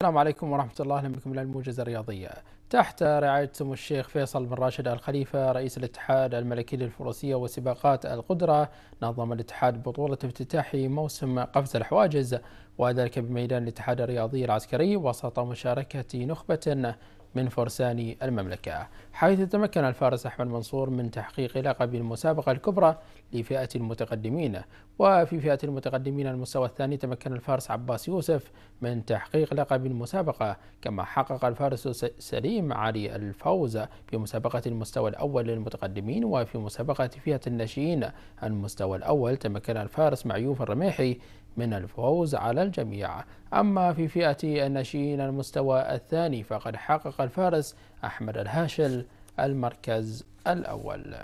السلام عليكم ورحمة الله أهلا بكم إلى الموجز الرياضية تحت رعاية سمو الشيخ فيصل بن راشد الخليفة رئيس الاتحاد الملكي للفروسية وسباقات القدرة نظم الاتحاد بطولة افتتاح موسم قفز الحواجز وذلك بميدان الاتحاد الرياضي العسكري وسط مشاركة نخبة من فرسان المملكة حيث تمكن الفارس أحمد منصور من تحقيق لقب المسابقة الكبرى لفئة المتقدمين وفي فئة المتقدمين المستوى الثاني تمكن الفارس عباس يوسف من تحقيق لقب المسابقة كما حقق الفارس سليم علي الفوز في مسابقة المستوى الأول للمتقدمين وفي مسابقة فئة الناشئين المستوى الأول تمكن الفارس معيوف الرميحي من الفوز على الجميع أما في فئة الناشئين المستوى الثاني فقد حقق الفارس أحمد الهاشل المركز الأول